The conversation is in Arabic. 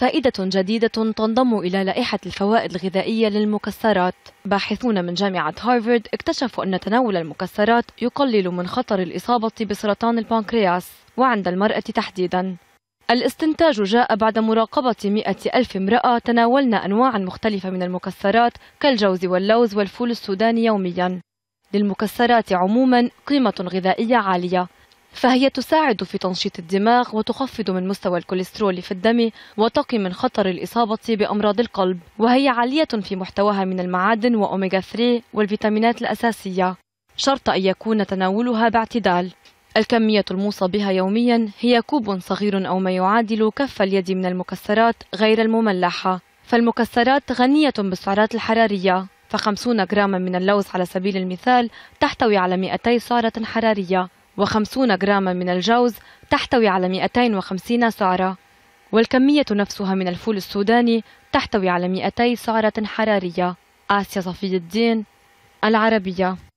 فائدة جديدة تنضم إلى لائحة الفوائد الغذائية للمكسرات. باحثون من جامعة هارفارد اكتشفوا أن تناول المكسرات يقلل من خطر الإصابة بسرطان البنكرياس وعند المرأة تحديداً. الاستنتاج جاء بعد مراقبة مئة ألف امرأة تناولن أنواعا مختلفة من المكسرات كالجوز واللوز والفول السوداني يوميا للمكسرات عموما قيمة غذائية عالية فهي تساعد في تنشيط الدماغ وتخفض من مستوى الكوليسترول في الدم وتقي من خطر الإصابة بأمراض القلب وهي عالية في محتواها من المعادن وأوميغا 3 والفيتامينات الأساسية شرط أن يكون تناولها باعتدال الكمية الموصى بها يوميا هي كوب صغير أو ما يعادل كف اليد من المكسرات غير المملحة فالمكسرات غنية بالسعرات الحرارية ف50 جراما من اللوز على سبيل المثال تحتوي على 200 سعرة حرارية و50 غراما من الجوز تحتوي على 250 سعرة والكمية نفسها من الفول السوداني تحتوي على 200 سعرة حرارية آسيا صفي الدين العربية